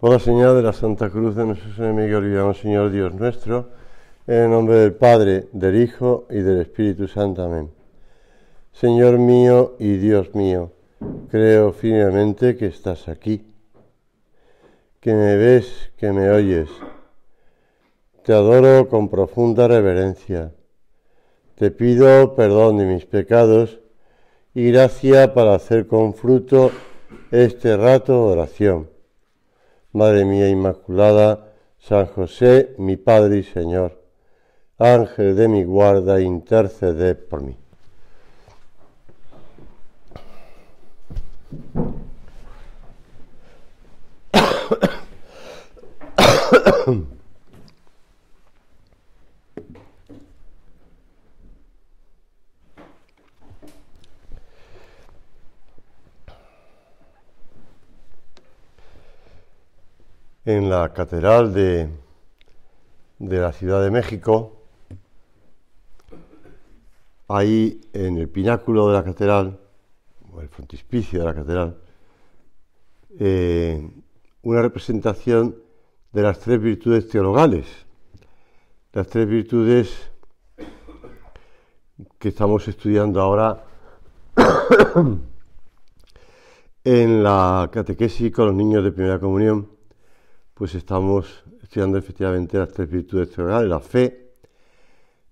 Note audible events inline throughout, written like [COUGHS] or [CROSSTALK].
Por la señal de la Santa Cruz de nuestros enemigos, gloriamos Señor Dios nuestro, en el nombre del Padre, del Hijo y del Espíritu Santo. Amén. Señor mío y Dios mío, creo firmemente que estás aquí, que me ves, que me oyes. Te adoro con profunda reverencia. Te pido perdón de mis pecados y gracia para hacer con fruto este rato de oración Madre mía Inmaculada, San José, mi Padre y Señor, Ángel de mi guarda, intercede por mí. [COUGHS] en la catedral de, la Ciudad de México, ahí en el pináculo de la catedral, o el frontispicio de la catedral, eh, una representación de las tres virtudes teologales, las tres virtudes que estamos estudiando ahora [COUGHS] en la catequesis con los niños de primera comunión pues estamos estudiando efectivamente las tres virtudes teologales, la fe,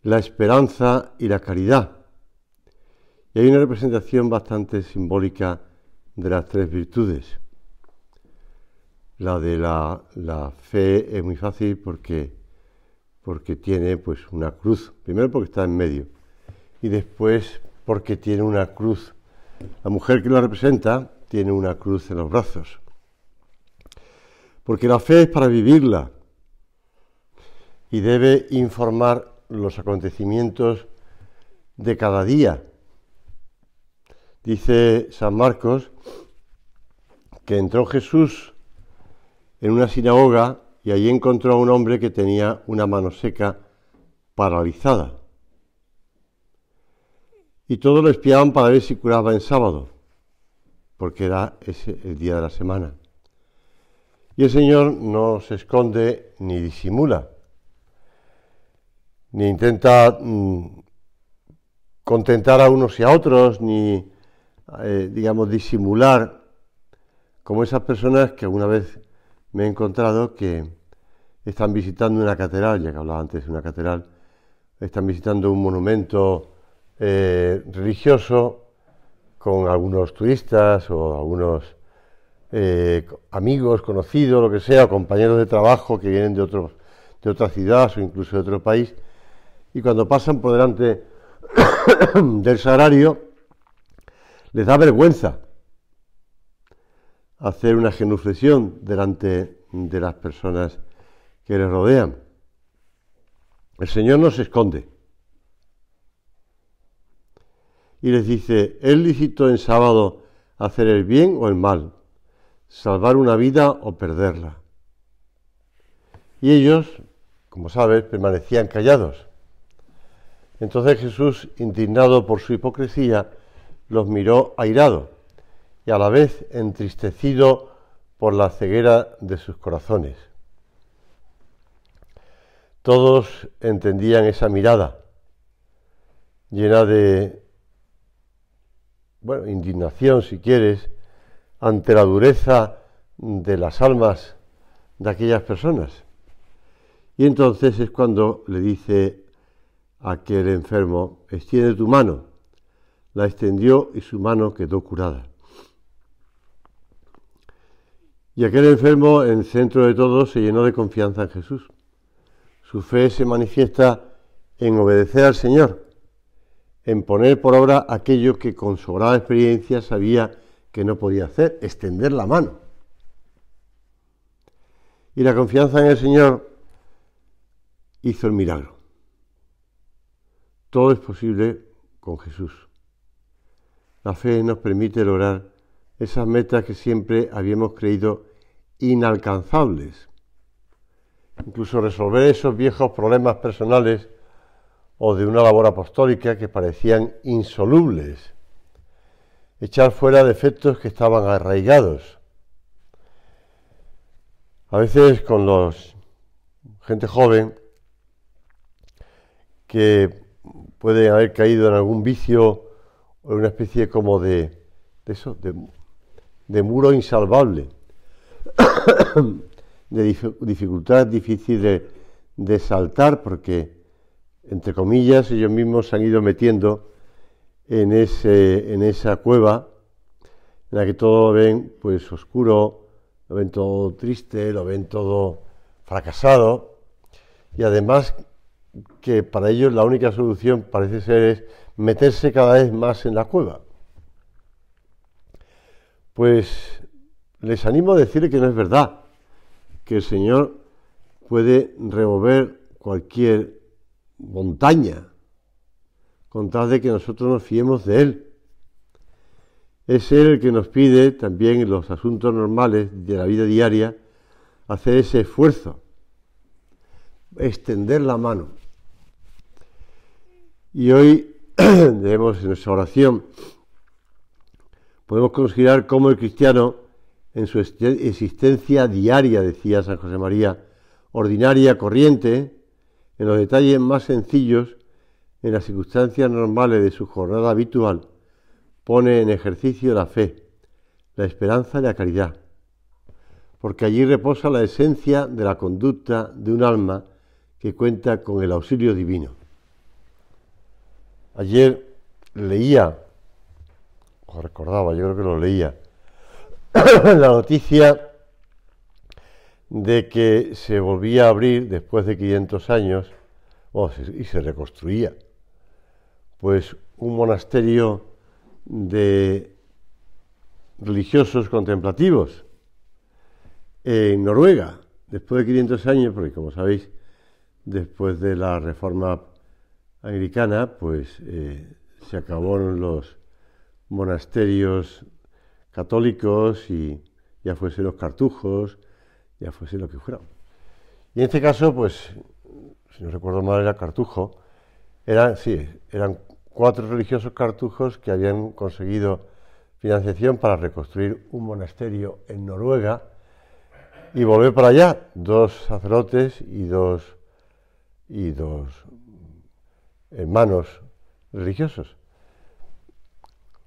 la esperanza y la caridad. Y hay una representación bastante simbólica de las tres virtudes. La de la, fe es muy fácil porque, porque tiene pues una cruz. Primero porque está en medio. Y después porque tiene una cruz. La mujer que la representa tiene una cruz en los brazos porque la fe es para vivirla y debe informar los acontecimientos de cada día. Dice San Marcos que entró Jesús en una sinagoga y allí encontró a un hombre que tenía una mano seca paralizada. Y todos lo espiaban para ver si curaba en sábado, porque era ese el día de la semana. Y el Señor no se esconde ni disimula, ni intenta mm, contentar a unos y a otros, ni, eh, digamos, disimular, como esas personas que alguna vez me he encontrado que están visitando una catedral, ya que hablaba antes de una catedral, están visitando un monumento eh, religioso con algunos turistas o algunos eh, amigos, conocidos, lo que sea, compañeros de trabajo que vienen de, otras de o incluso de otro país, y cuando pasan por delante [COUGHS] del salario, les da vergüenza hacer una genuflexión delante de las personas que les rodean. El Señor no se esconde. Y les dice, ¿es lícito en sábado hacer el bien o el mal? salvar una vida o perderla. Y ellos, como sabes, permanecían callados. Entonces Jesús, indignado por su hipocresía, los miró airado y a la vez entristecido por la ceguera de sus corazones. Todos entendían esa mirada llena de, bueno, indignación si quieres, ante la dureza de las almas de aquellas personas. Y entonces es cuando le dice a aquel enfermo, extiende tu mano. La extendió y su mano quedó curada. Y aquel enfermo, en el centro de todo, se llenó de confianza en Jesús. Su fe se manifiesta en obedecer al Señor, en poner por obra aquello que con sobrada experiencia sabía que no podía hacer, extender la mano. Y la confianza en el Señor hizo el milagro. Todo es posible con Jesús. La fe nos permite lograr esas metas que siempre habíamos creído inalcanzables. Incluso resolver esos viejos problemas personales o de una labor apostólica que parecían insolubles echar fuera defectos que estaban arraigados. A veces con los gente joven que puede haber caído en algún vicio o en una especie como de, de eso, de, muro insalvable, [COUGHS] de dificultad difícil de saltar porque, entre comillas, ellos mismos se han ido metiendo en, ese, en esa cueva en la que todo lo ven pues oscuro, lo ven todo triste, lo ven todo fracasado y además que para ellos la única solución parece ser es meterse cada vez más en la cueva. Pues les animo a decir que no es verdad, que el Señor puede remover cualquier montaña, con de que nosotros nos fiemos de Él. Es Él el que nos pide también en los asuntos normales de la vida diaria hacer ese esfuerzo, extender la mano. Y hoy debemos [CLEARS THROAT] en nuestra oración, podemos considerar cómo el cristiano en su este-, existencia diaria, decía San José María, ordinaria, corriente, en los detalles más sencillos, en las circunstancias normales de su jornada habitual, pone en ejercicio la fe, la esperanza y la caridad, porque allí reposa la esencia de la conducta de un alma que cuenta con el auxilio divino. Ayer leía, o recordaba, yo creo que lo leía, [COUGHS] la noticia de que se volvía a abrir después de 500 años y se reconstruía pues un monasterio de religiosos contemplativos en Noruega, después de 500 años, porque como sabéis, después de la reforma americana, pues eh, se acabaron los monasterios católicos y ya fuese los cartujos, ya fuese lo que fuera. Y en este caso, pues, si no recuerdo mal, era cartujo, eran, sí, eran cuatro religiosos cartujos que habían conseguido financiación para reconstruir un monasterio en Noruega y volver para allá, dos sacerdotes y dos, y dos hermanos religiosos.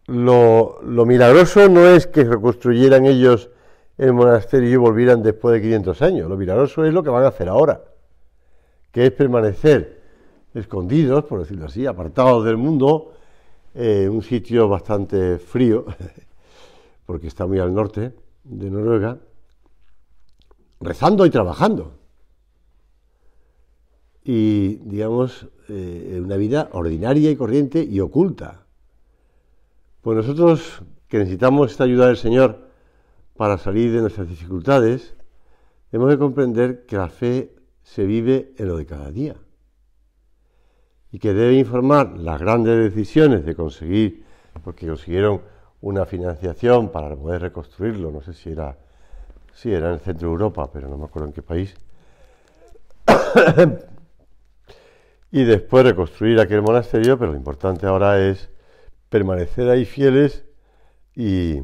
Lo, lo, milagroso no es que reconstruyeran ellos el monasterio y volvieran después de 500 años, lo milagroso es lo que van a hacer ahora, que es permanecer escondidos, por decirlo así, apartados del mundo, en eh, un sitio bastante frío, [LAUGHS] porque está muy al norte de Noruega, rezando y trabajando. Y, digamos, eh, una vida ordinaria y corriente y oculta. Pues nosotros que necesitamos esta ayuda del Señor para salir de nuestras dificultades, hemos de comprender que la fe se vive en lo de cada día y que debe informar las grandes decisiones de conseguir, porque consiguieron una financiación para poder reconstruirlo, no sé si era, era en el centro de Europa, pero no me acuerdo en qué país, [COUGHS] y después reconstruir aquel monasterio, pero lo importante ahora es permanecer ahí fieles y,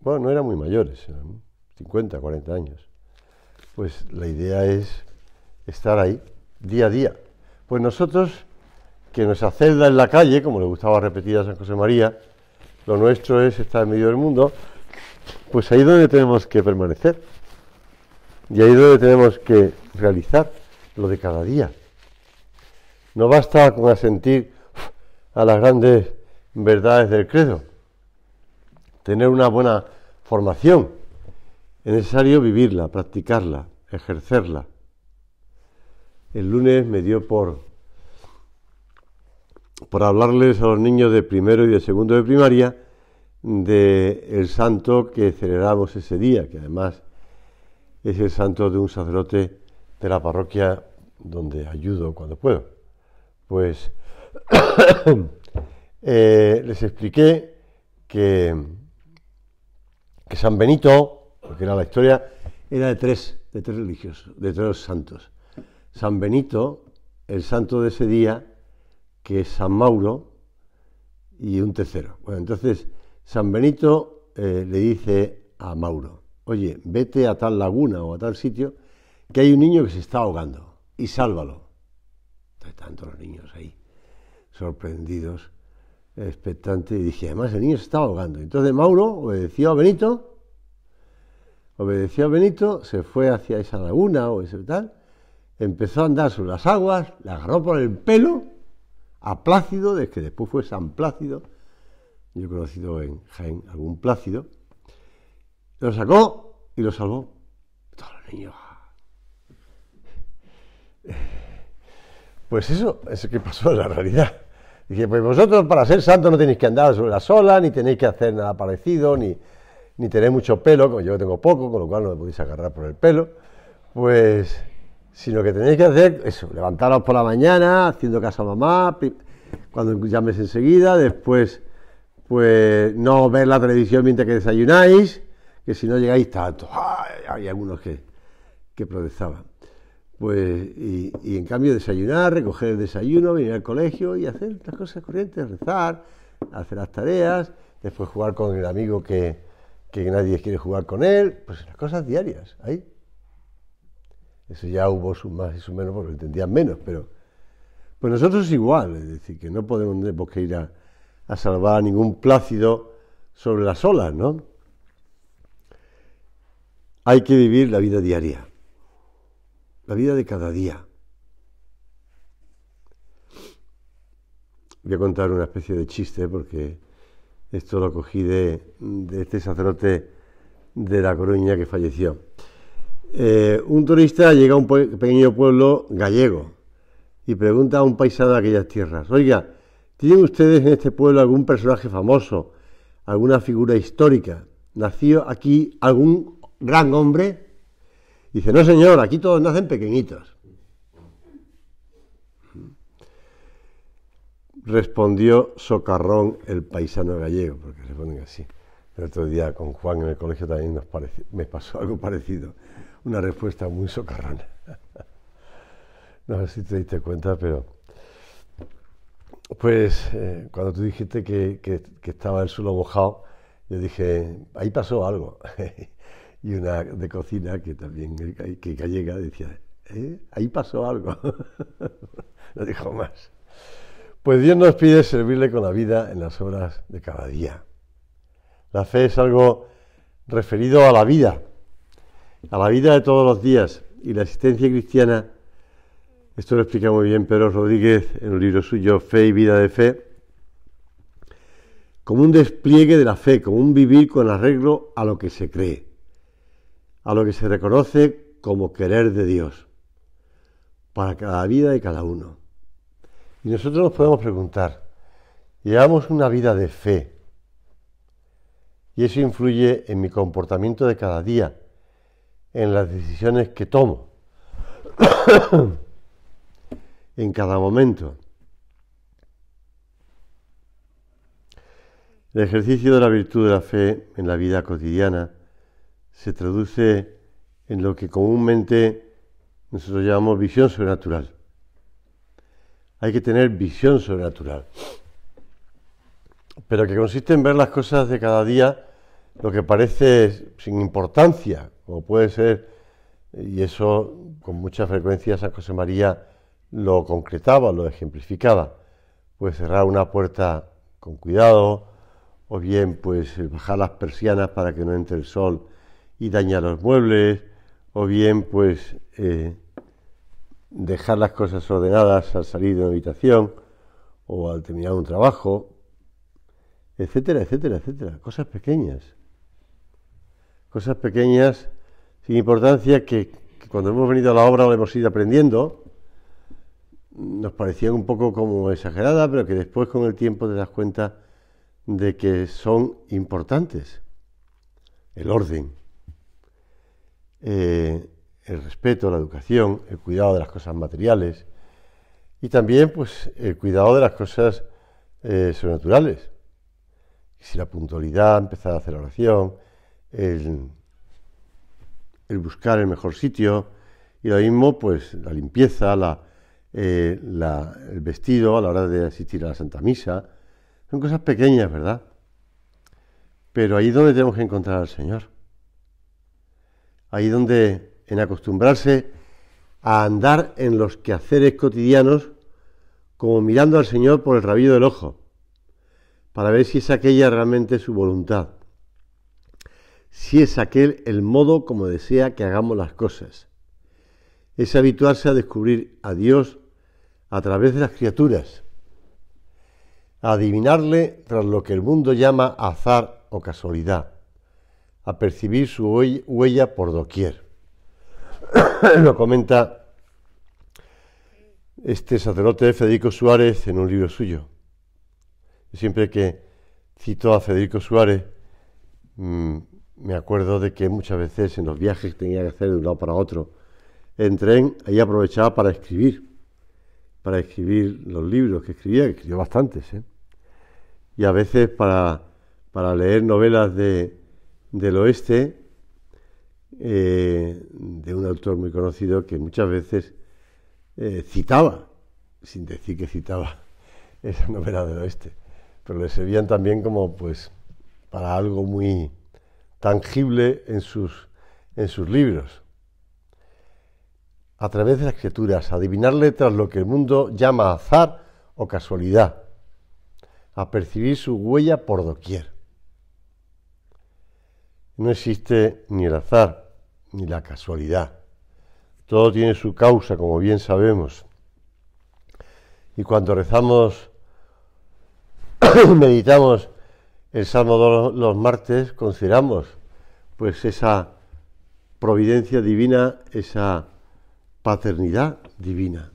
bueno, no eran muy mayores, 50, 40 años. Pues la idea es estar ahí día a día. Pues nosotros que nuestra celda en la calle, como le gustaba repetir a San José María, lo nuestro es estar en medio del mundo, pues ahí es donde tenemos que permanecer. Y ahí es donde tenemos que realizar lo de cada día. No basta con asentir a las grandes verdades del credo. Tener una buena formación. Es necesario vivirla, practicarla, ejercerla. El lunes me dio por por hablarles a los niños de primero y de segundo de primaria del santo que celebramos ese día, que además es el santo de un sacerdote de la parroquia donde ayudo cuando puedo. Pues [COUGHS] eh, les expliqué que, que San Benito, porque era la historia, era de tres, de tres religiosos, de tres santos. San Benito, el santo de ese día, que es San Mauro y un tercero. Bueno, entonces San Benito eh, le dice a Mauro, oye, vete a tal laguna o a tal sitio que hay un niño que se está ahogando y sálvalo. Entonces, tanto los niños ahí, sorprendidos, expectantes, y dije, además el niño se está ahogando. Entonces Mauro obedeció a Benito, obedeció a Benito, se fue hacia esa laguna o ese tal, empezó a andar sobre las aguas, la agarró por el pelo a Plácido, de que después fue San Plácido, yo he conocido en Jaén algún Plácido, lo sacó y lo salvó. Todos los niños. Pues eso es que pasó en la realidad. Dije, pues vosotros para ser santos no tenéis que andar sobre la sola, ni tenéis que hacer nada parecido, ni, ni tener mucho pelo, como yo tengo poco, con lo cual no me podéis agarrar por el pelo. Pues sino que tenéis que hacer eso, levantaros por la mañana, haciendo casa a mamá, cuando llames enseguida, después pues no ver la televisión mientras que desayunáis, que si no llegáis tanto, hay algunos que, que protestaban. Pues, y, en cambio desayunar, recoger el desayuno, venir al colegio y hacer las cosas corrientes, rezar, hacer las tareas, después jugar con el amigo que, que nadie quiere jugar con él, pues las cosas diarias, ahí eso ya hubo sus más y sus menos porque entendían menos, pero pues nosotros igual, es decir, que no podemos ir a, salvar a ningún plácido sobre las olas, ¿no? Hay que vivir la vida diaria, la vida de cada día. Voy a contar una especie de chiste porque esto lo cogí de este sacerdote de La Coruña que falleció. Eh, un turista llega a un pequeño pueblo gallego y pregunta a un paisano de aquellas tierras, oiga, ¿tienen ustedes en este pueblo algún personaje famoso, alguna figura histórica? ¿Nació aquí algún gran hombre? Dice, no señor, aquí todos nacen pequeñitos. Respondió socarrón el paisano gallego, porque se ponen así. El otro día con Juan en el colegio también me pasó algo parecido una respuesta muy socarrona. [LAUGHS] no sé si te diste cuenta, pero... Pues eh, cuando tú dijiste que, estaba el suelo mojado, yo dije, ahí pasó algo. [LAUGHS] y una de cocina que también que gallega decía, ¿Eh? ahí pasó algo. [LAUGHS] no dijo más. Pues Dios nos pide servirle con la vida en las horas de cada día. La fe es algo referido a la vida, a la vida de todos los días y la existencia cristiana, esto lo explica muy bien Pedro Rodríguez en un libro suyo, Fe y Vida de Fe, como un despliegue de la fe, como un vivir con arreglo a lo que se cree, a lo que se reconoce como querer de Dios, para cada vida de cada uno. Y nosotros nos podemos preguntar, llevamos una vida de fe, y eso influye en mi comportamiento de cada día, en las decisiones que tomo, [COUGHS] en cada momento. El ejercicio de la virtud de la fe en la vida cotidiana se traduce en lo que comúnmente nosotros llamamos visión sobrenatural. Hay que tener visión sobrenatural, pero que consiste en ver las cosas de cada día, lo que parece sin importancia, como puede ser, y eso con mucha frecuencia San José María lo concretaba, lo ejemplificaba, pues cerrar una puerta con cuidado, o bien pues bajar las persianas para que no entre el sol y dañar los muebles, o bien pues eh, dejar las cosas ordenadas al salir de una habitación o al terminar un trabajo, etcétera, etcétera, etcétera, cosas pequeñas cosas pequeñas sin importancia que, cuando hemos venido a la obra lo hemos ido aprendiendo, nos parecían un poco como exageradas, pero que después con el tiempo te das cuenta de que son importantes. El orden, eh, el respeto, la educación, el cuidado de las cosas materiales y también pues, el cuidado de las cosas eh, sobrenaturales. Si la puntualidad, empezar a hacer oración, el, buscar el mejor sitio y lo mismo, pues la limpieza, eh, la, el vestido a la hora de asistir a la Santa Misa. Son cosas pequeñas, ¿verdad? Pero ahí es donde tenemos que encontrar al Señor. Ahí donde en acostumbrarse a andar en los quehaceres cotidianos como mirando al Señor por el rabillo del ojo, para ver si es aquella realmente su voluntad si es aquel el modo como desea que hagamos las cosas. Es habituarse a descubrir a Dios a través de las criaturas, a adivinarle tras lo que el mundo llama azar o casualidad, a percibir su huella por doquier. [COUGHS] lo comenta este sacerdote Federico Suárez en un libro suyo. Siempre que cito a Federico Suárez, mm, me acuerdo de que muchas veces en los viajes que tenía que hacer de un lado para otro, en tren, ahí aprovechaba para escribir, para escribir los libros que escribía, que escribió bastantes, ¿eh? y a veces para, para leer novelas de, del oeste, eh, de un autor muy conocido que muchas veces eh, citaba, sin decir que citaba [LAUGHS] esa novela del oeste, pero le servían también como pues para algo muy tangible en sus, en sus libros. A través de las criaturas, adivinarle tras lo que el mundo llama azar o casualidad, a percibir su huella por doquier. No existe ni el azar ni la casualidad. Todo tiene su causa, como bien sabemos. Y cuando rezamos, [COUGHS] meditamos el Salmo los martes consideramos pues esa providencia divina, esa paternidad divina.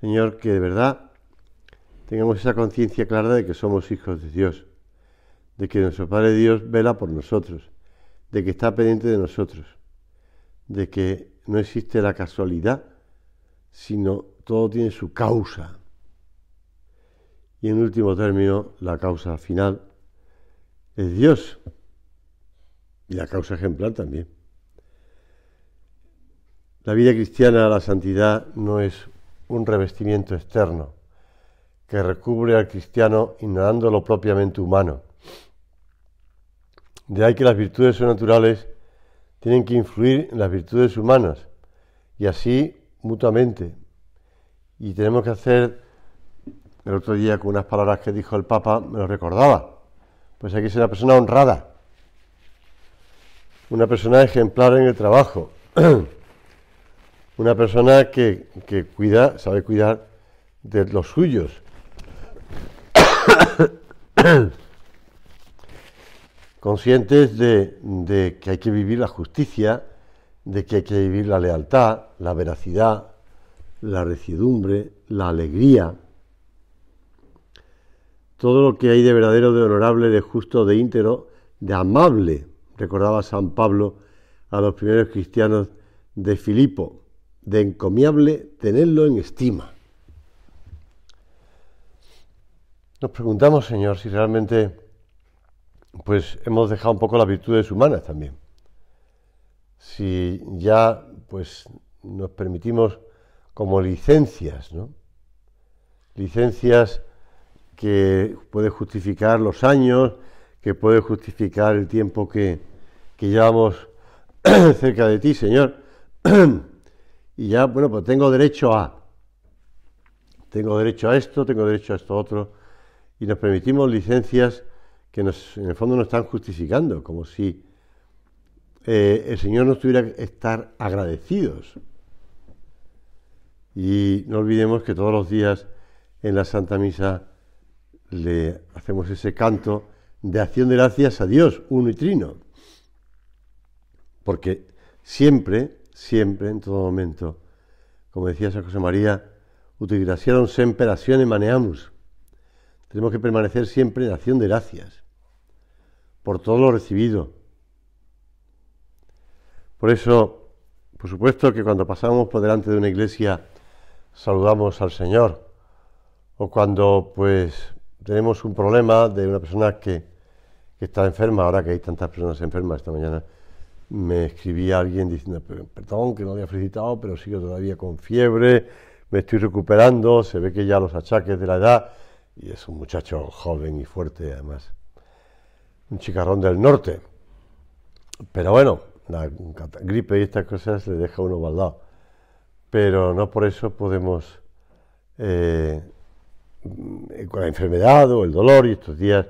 Señor, que de verdad tengamos esa conciencia clara de que somos hijos de Dios, de que nuestro Padre Dios vela por nosotros, de que está pendiente de nosotros, de que no existe la casualidad, sino todo tiene su causa. Y en último término, la causa final es Dios. Y la causa ejemplar también. La vida cristiana, la santidad, no es un revestimiento externo que recubre al cristiano ignorando lo propiamente humano. De ahí que las virtudes naturales tienen que influir en las virtudes humanas y así mutuamente. Y tenemos que hacer el otro día con unas palabras que dijo el Papa, me lo recordaba. Pues hay que ser una persona honrada, una persona ejemplar en el trabajo, [CLEARS THROAT] una persona que, cuida, sabe cuidar de los suyos. [CLEARS THROAT] Conscientes de, de que hay que vivir la justicia, de que hay que vivir la lealtad, la veracidad, la recidumbre, la alegría todo lo que hay de verdadero, de honorable, de justo, de íntero, de amable, recordaba San Pablo a los primeros cristianos de Filipo, de encomiable, tenerlo en estima. Nos preguntamos, Señor, si realmente pues hemos dejado un poco las virtudes humanas también. Si ya pues nos permitimos como licencias, ¿no? Licencias que puede justificar los años, que puede justificar el tiempo que, llevamos [CLEARS THROAT] cerca de ti, Señor. [CLEARS THROAT] y ya, bueno, pues tengo derecho a, tengo derecho a esto, tengo derecho a esto otro, y nos permitimos licencias que en el fondo nos están justificando, como si eh, el Señor nos tuviera que estar agradecidos. Y no olvidemos que todos los días en la Santa Misa le hacemos ese canto de acción de gracias a Dios, uno y trino. Porque siempre, siempre, en todo momento, como decía San José María, utilizaron siempre acción maneamos. Tenemos que permanecer siempre en acción de gracias por todo lo recibido. Por eso, por supuesto que cuando pasamos por delante de una iglesia saludamos al Señor o cuando pues tenemos un problema de una persona que, está enferma, ahora que hay tantas personas enfermas esta mañana, me escribía alguien diciendo, perdón que no había felicitado, pero sigo todavía con fiebre, me estoy recuperando, se ve que ya los achaques de la edad, y es un muchacho joven y fuerte además, un chicarrón del norte. Pero bueno, la gripe y estas cosas le deja uno baldado. Pero no por eso podemos eh, eh, con la enfermedad o el dolor, y estos días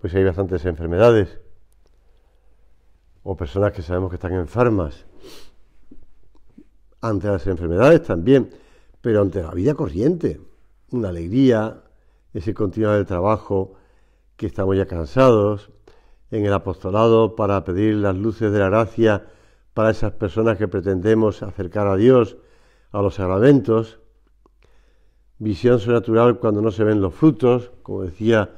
pues hay bastantes enfermedades, o personas que sabemos que están enfermas, ante las enfermedades también, pero ante la vida corriente, una alegría, ese continuo el trabajo, que estamos ya cansados, en el apostolado para pedir las luces de la gracia para esas personas que pretendemos acercar a Dios, a los sacramentos, visión sobrenatural cuando no se ven los frutos, como decía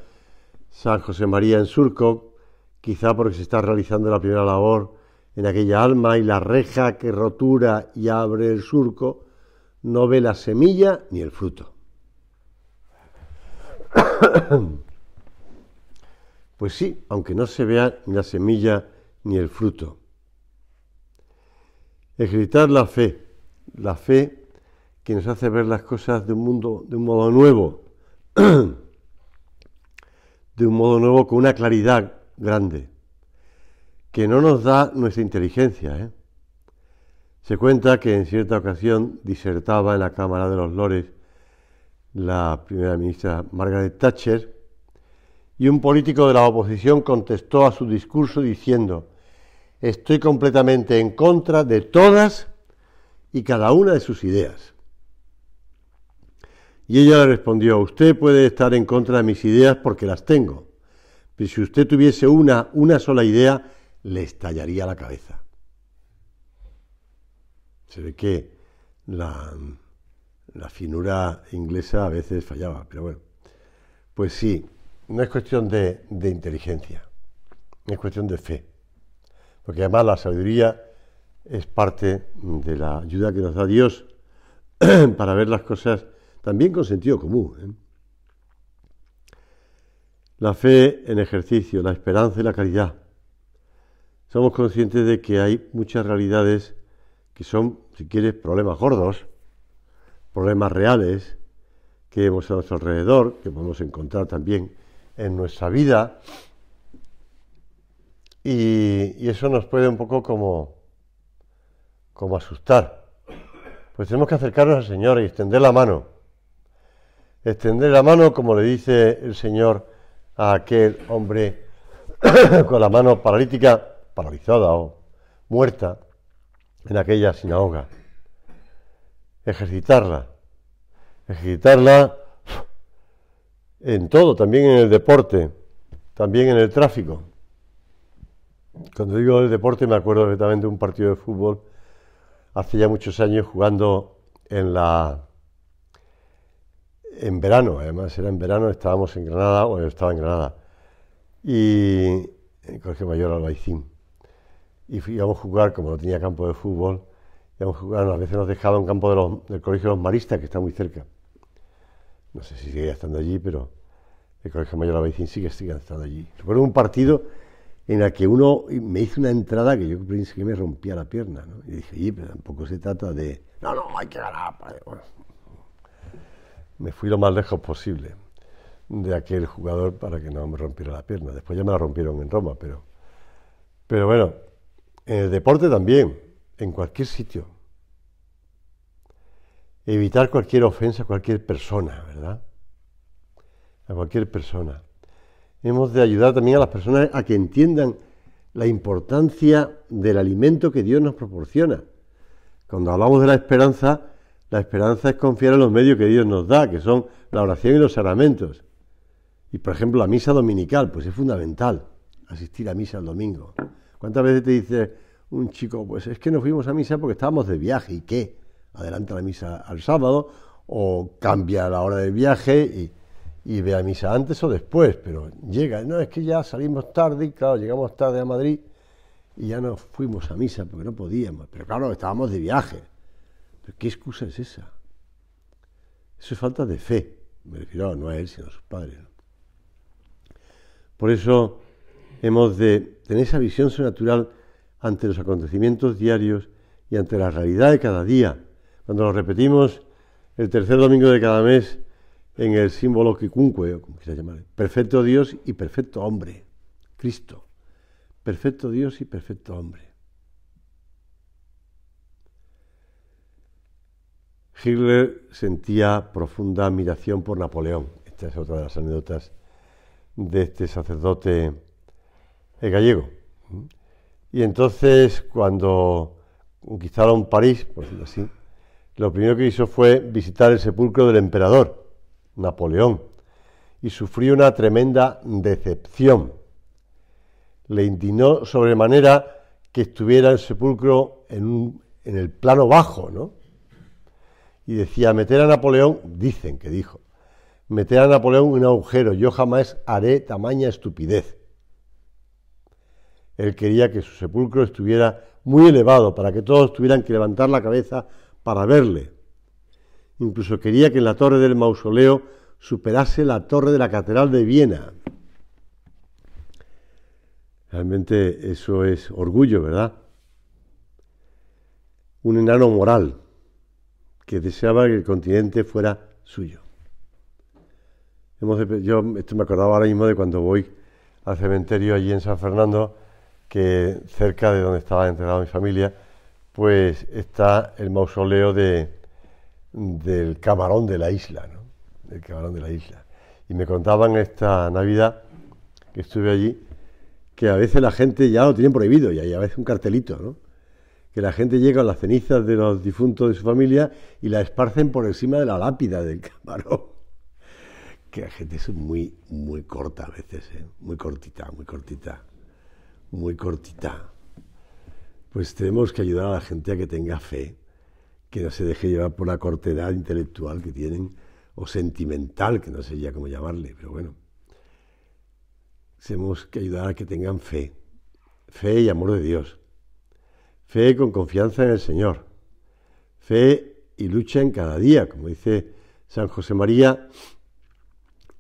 San José María en Surco, quizá porque se está realizando la primera labor en aquella alma y la reja que rotura y abre el surco no ve la semilla ni el fruto. [COUGHS] Pues sí, aunque no se vea ni la semilla ni el fruto. Ejercitar la fe, la fe que nos hace ver las cosas de un mundo, de un modo nuevo, [CLEARS THROAT] de un modo nuevo con una claridad grande, que no nos da nuestra inteligencia. ¿eh? Se cuenta que en cierta ocasión disertaba en la Cámara de los Lores la primera ministra Margaret Thatcher y un político de la oposición contestó a su discurso diciendo, estoy completamente en contra de todas y cada una de sus ideas. Y ella le respondió, usted puede estar en contra de mis ideas porque las tengo, pero si usted tuviese una, una sola idea, le estallaría la cabeza. Se ve que la, finura inglesa a veces fallaba, pero bueno. Pues sí, no es cuestión de, de inteligencia, es cuestión de fe. Porque además la sabiduría es parte de la ayuda que nos da Dios [CLEARS THROAT] para ver las cosas también con sentido común. ¿eh? La fe en ejercicio, la esperanza y la caridad. Somos conscientes de que hay muchas realidades que son, si quieres, problemas gordos, problemas reales que vemos a nuestro alrededor, que podemos encontrar también en nuestra vida. Y, y, eso nos puede un poco como, como asustar. Pues tenemos que acercarnos al Señor y extender la mano Extender la mano como le dice el Señor a aquel hombre [COUGHS] con la mano paralítica, paralizada o muerta en aquella sinagoga. Ejercitarla. Ejercitarla en todo, también en el deporte, también en el tráfico. Cuando digo el deporte me acuerdo perfectamente de un partido de fútbol hace ya muchos años jugando en la en verano, además era en verano, estábamos en Granada, o estaba en Granada, y ...el Colegio Mayor Albaicín. Y íbamos a jugar, como no tenía campo de fútbol, íbamos a jugar, a veces nos dejaban en campo del Colegio de los Maristas, que está muy cerca. No sé si sigue estando allí, pero el Colegio Mayor Albaicín que sigue estando allí. Recuerdo un partido en el que uno me hizo una entrada que yo pensé que me rompía la pierna, ¿no? Y dije, ¡y pero tampoco se trata de, no, no, hay que ganar, padre. Bueno, me fui lo más lejos posible de aquel jugador para que no me rompiera la pierna. Después ya me la rompieron en Roma, pero, pero bueno, en el deporte también, en cualquier sitio. Evitar cualquier ofensa a cualquier persona, ¿verdad? A cualquier persona. Hemos de ayudar también a las personas a que entiendan la importancia del alimento que Dios nos proporciona. Cuando hablamos de la esperanza, la esperanza es confiar en los medios que Dios nos da, que son la oración y los sacramentos. Y por ejemplo, la misa dominical, pues es fundamental asistir a misa el domingo. ¿Cuántas veces te dice un chico, pues es que no fuimos a misa porque estábamos de viaje y qué? Adelanta la misa al sábado o cambia la hora de viaje y, y ve a misa antes o después, pero llega, no, es que ya salimos tarde y claro, llegamos tarde a Madrid y ya no fuimos a misa porque no podíamos, pero claro, estábamos de viaje qué excusa es esa? Eso es falta de fe, me refiero no a él, sino a sus padres. Por eso hemos de tener esa visión sobrenatural ante los acontecimientos diarios y ante la realidad de cada día. Cuando lo repetimos el tercer domingo de cada mes en el símbolo quicunque, o como quieras llamar, perfecto Dios y perfecto hombre, Cristo. Perfecto Dios y perfecto hombre. Hitler sentía profunda admiración por Napoleón. Esta es otra de las anécdotas de este sacerdote gallego. Y entonces, cuando conquistaron París, por decirlo así, lo primero que hizo fue visitar el sepulcro del emperador, Napoleón, y sufrió una tremenda decepción. Le indignó sobremanera que estuviera el sepulcro en, en el plano bajo, ¿no? y decía, meter a Napoleón, dicen que dijo, meter a Napoleón un agujero, yo jamás haré tamaña estupidez. Él quería que su sepulcro estuviera muy elevado, para que todos tuvieran que levantar la cabeza para verle. Incluso quería que en la torre del mausoleo superase la torre de la Catedral de Viena. Realmente eso es orgullo, ¿verdad? Un enano moral que deseaba que el continente fuera suyo. yo esto me acordaba ahora mismo de cuando voy al cementerio allí en San Fernando, que cerca de donde estaba enterrada mi familia, pues está el mausoleo del camarón de la isla, ¿no? El camarón de la isla. Y me contaban esta Navidad que estuve allí, que a veces la gente ya lo tiene prohibido y hay a veces un cartelito, ¿no? que la gente llega a las cenizas de los difuntos de su familia y la esparcen por encima de la lápida del [LAUGHS] camarón. Que la gente es muy, muy corta a veces, ¿eh? muy cortita, muy cortita, muy cortita. Pues tenemos que ayudar a la gente a que tenga fe, que no se deje llevar por la cortedad intelectual que tienen, o sentimental, que no sé ya cómo llamarle, pero bueno. Tenemos que ayudar a que tengan fe, fe y amor de Dios Fe con confianza en el Señor. Fe y lucha en cada día, como dice San José María,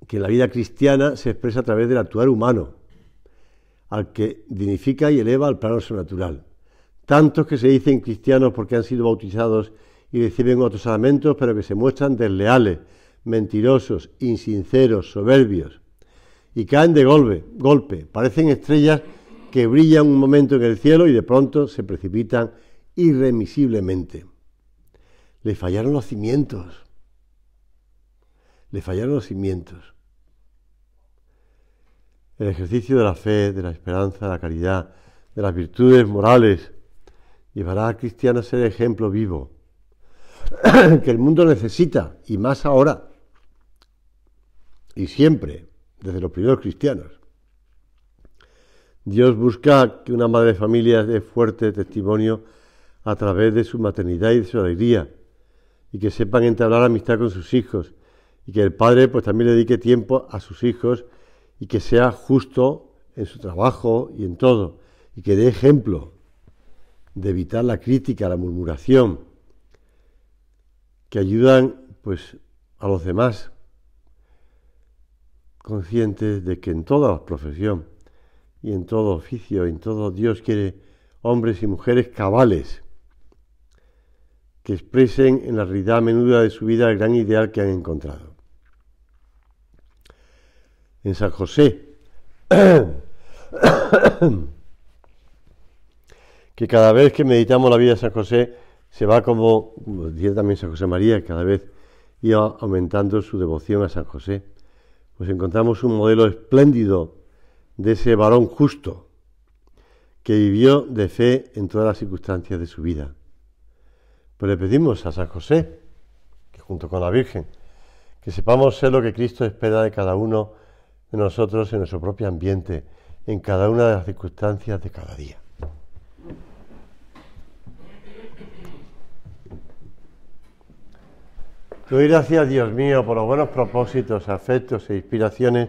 que la vida cristiana se expresa a través del actuar humano, al que dignifica y eleva al plano sobrenatural. Tantos que se dicen cristianos porque han sido bautizados y reciben otros sacramentos, pero que se muestran desleales, mentirosos, insinceros, soberbios, y caen de golpe, golpe, parecen estrellas que brillan un momento en el cielo y de pronto se precipitan irremisiblemente. Le fallaron los cimientos. Le fallaron los cimientos. El ejercicio de la fe, de la esperanza, de la caridad, de las virtudes morales, llevará a cristiano a ser ejemplo vivo [CLEARS THROAT] que el mundo necesita, y más ahora, y siempre, desde los primeros cristianos. Dios busca que una madre de familia dé fuerte testimonio a través de su maternidad y de su alegría, y que sepan entablar amistad con sus hijos, y que el padre pues también le dedique tiempo a sus hijos y que sea justo en su trabajo y en todo, y que dé ejemplo de evitar la crítica, la murmuración, que ayudan pues a los demás, conscientes de que en toda la profesión y en todo oficio, en todo Dios quiere hombres y mujeres cabales, que expresen en la realidad menuda de su vida el gran ideal que han encontrado. En San José, [COUGHS] que cada vez que meditamos la vida de San José, se va como, como decía también San José María, cada vez iba aumentando su devoción a San José, pues encontramos un modelo espléndido de ese varón justo que vivió de fe en todas las circunstancias de su vida. Pues le pedimos a San José, que junto con la Virgen, que sepamos ser lo que Cristo espera de cada uno de nosotros en nuestro propio ambiente, en cada una de las circunstancias de cada día. Doy gracias, Dios mío, por los buenos propósitos, afectos e inspiraciones